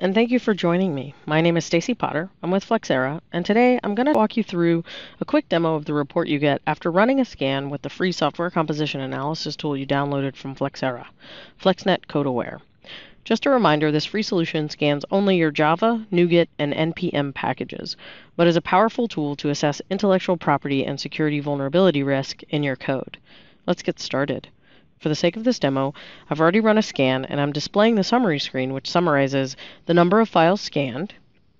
and thank you for joining me. My name is Stacy Potter. I'm with Flexera, and today I'm going to walk you through a quick demo of the report you get after running a scan with the free software composition analysis tool you downloaded from Flexera, FlexNet CodeAware. Just a reminder, this free solution scans only your Java, NuGet, and NPM packages, but is a powerful tool to assess intellectual property and security vulnerability risk in your code. Let's get started. For the sake of this demo, I've already run a scan and I'm displaying the summary screen which summarizes the number of files scanned,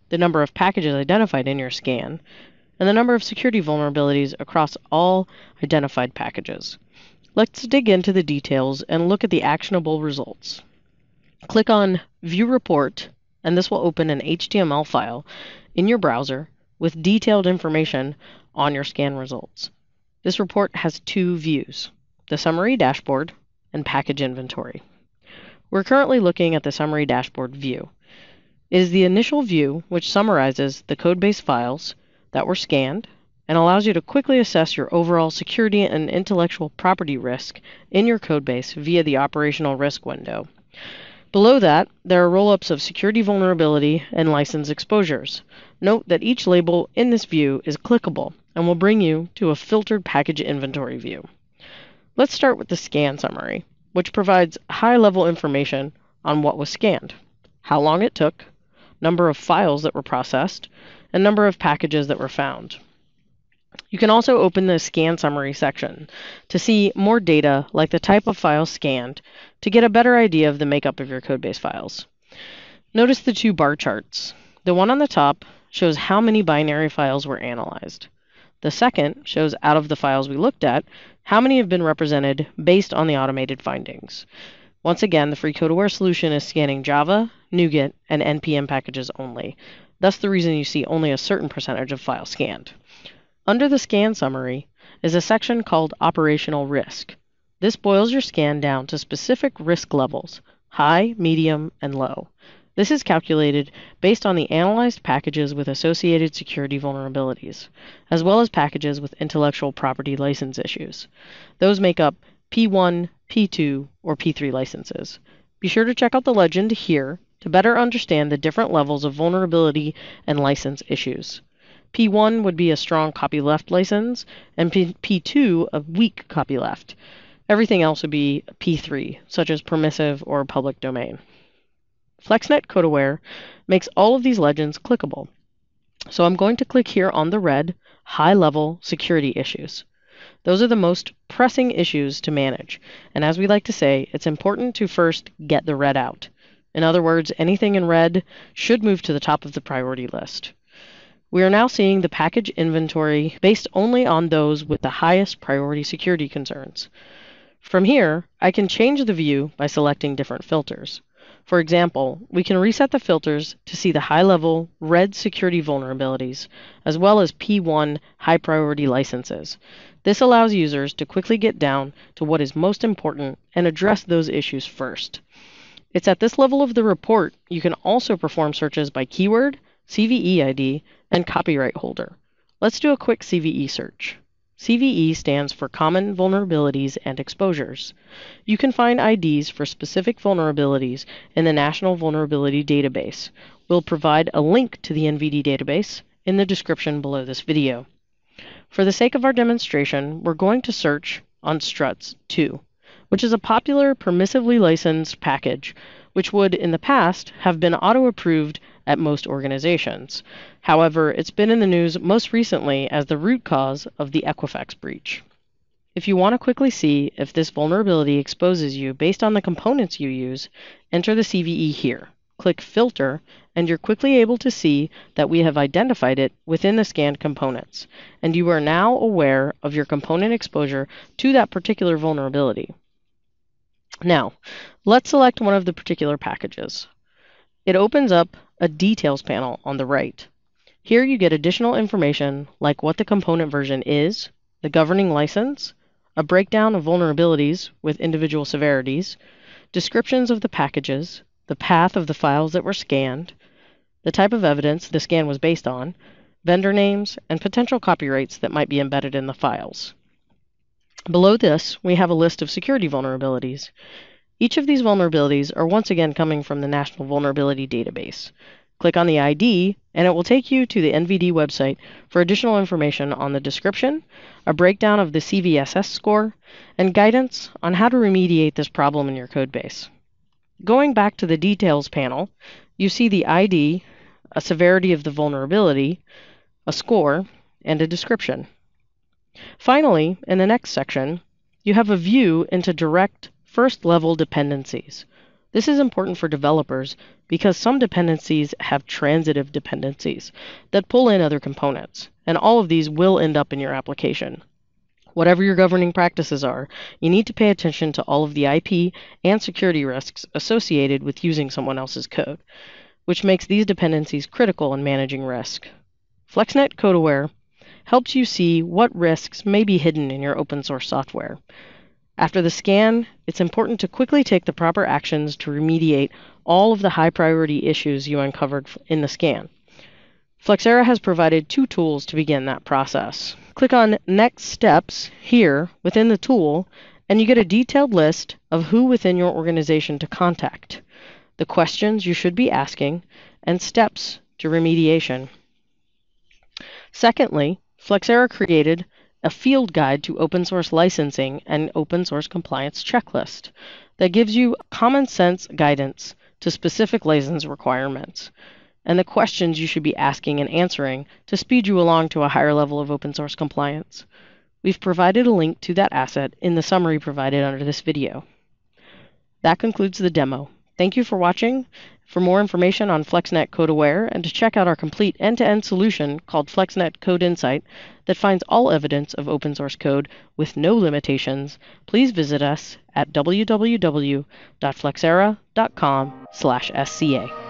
the number of packages identified in your scan, and the number of security vulnerabilities across all identified packages. Let's dig into the details and look at the actionable results. Click on View Report, and this will open an HTML file in your browser with detailed information on your scan results. This report has two views the summary dashboard, and package inventory. We're currently looking at the summary dashboard view. It is the initial view which summarizes the codebase files that were scanned and allows you to quickly assess your overall security and intellectual property risk in your codebase via the operational risk window. Below that, there are rollups of security vulnerability and license exposures. Note that each label in this view is clickable and will bring you to a filtered package inventory view. Let's start with the scan summary, which provides high level information on what was scanned, how long it took, number of files that were processed, and number of packages that were found. You can also open the scan summary section to see more data like the type of file scanned to get a better idea of the makeup of your codebase files. Notice the two bar charts. The one on the top shows how many binary files were analyzed. The second shows out of the files we looked at, how many have been represented based on the automated findings. Once again, the free code aware solution is scanning Java, NuGet, and NPM packages only. That's the reason you see only a certain percentage of files scanned. Under the scan summary is a section called operational risk. This boils your scan down to specific risk levels, high, medium, and low. This is calculated based on the analyzed packages with associated security vulnerabilities, as well as packages with intellectual property license issues. Those make up P1, P2, or P3 licenses. Be sure to check out the legend here to better understand the different levels of vulnerability and license issues. P1 would be a strong copyleft license, and P2 a weak copyleft. Everything else would be P3, such as permissive or public domain. FlexNet CodeAware makes all of these legends clickable. So I'm going to click here on the red high-level security issues. Those are the most pressing issues to manage. And as we like to say, it's important to first get the red out. In other words, anything in red should move to the top of the priority list. We are now seeing the package inventory based only on those with the highest priority security concerns. From here, I can change the view by selecting different filters. For example, we can reset the filters to see the high-level red security vulnerabilities, as well as P1 high-priority licenses. This allows users to quickly get down to what is most important and address those issues first. It's at this level of the report you can also perform searches by keyword, CVE ID, and copyright holder. Let's do a quick CVE search. CVE stands for Common Vulnerabilities and Exposures. You can find IDs for specific vulnerabilities in the National Vulnerability Database. We'll provide a link to the NVD database in the description below this video. For the sake of our demonstration, we're going to search on struts 2, which is a popular permissively licensed package, which would in the past have been auto-approved at most organizations. However, it's been in the news most recently as the root cause of the Equifax breach. If you want to quickly see if this vulnerability exposes you based on the components you use, enter the CVE here. Click Filter, and you're quickly able to see that we have identified it within the scanned components, and you are now aware of your component exposure to that particular vulnerability. Now, let's select one of the particular packages. It opens up a details panel on the right. Here you get additional information like what the component version is, the governing license, a breakdown of vulnerabilities with individual severities, descriptions of the packages, the path of the files that were scanned, the type of evidence the scan was based on, vendor names, and potential copyrights that might be embedded in the files. Below this, we have a list of security vulnerabilities. Each of these vulnerabilities are once again coming from the National Vulnerability Database. Click on the ID, and it will take you to the NVD website for additional information on the description, a breakdown of the CVSS score, and guidance on how to remediate this problem in your codebase. Going back to the Details panel, you see the ID, a severity of the vulnerability, a score, and a description. Finally, in the next section, you have a view into direct First level dependencies. This is important for developers because some dependencies have transitive dependencies that pull in other components, and all of these will end up in your application. Whatever your governing practices are, you need to pay attention to all of the IP and security risks associated with using someone else's code, which makes these dependencies critical in managing risk. FlexNet CodeAware helps you see what risks may be hidden in your open source software. After the scan, it's important to quickly take the proper actions to remediate all of the high priority issues you uncovered in the scan. Flexera has provided two tools to begin that process. Click on Next Steps here within the tool, and you get a detailed list of who within your organization to contact, the questions you should be asking, and steps to remediation. Secondly, Flexera created a field guide to open source licensing and open source compliance checklist that gives you common sense guidance to specific license requirements and the questions you should be asking and answering to speed you along to a higher level of open source compliance. We've provided a link to that asset in the summary provided under this video. That concludes the demo. Thank you for watching. For more information on FlexNet Code Aware and to check out our complete end-to-end -end solution called FlexNet Code Insight that finds all evidence of open source code with no limitations, please visit us at www.flexera.com/sca.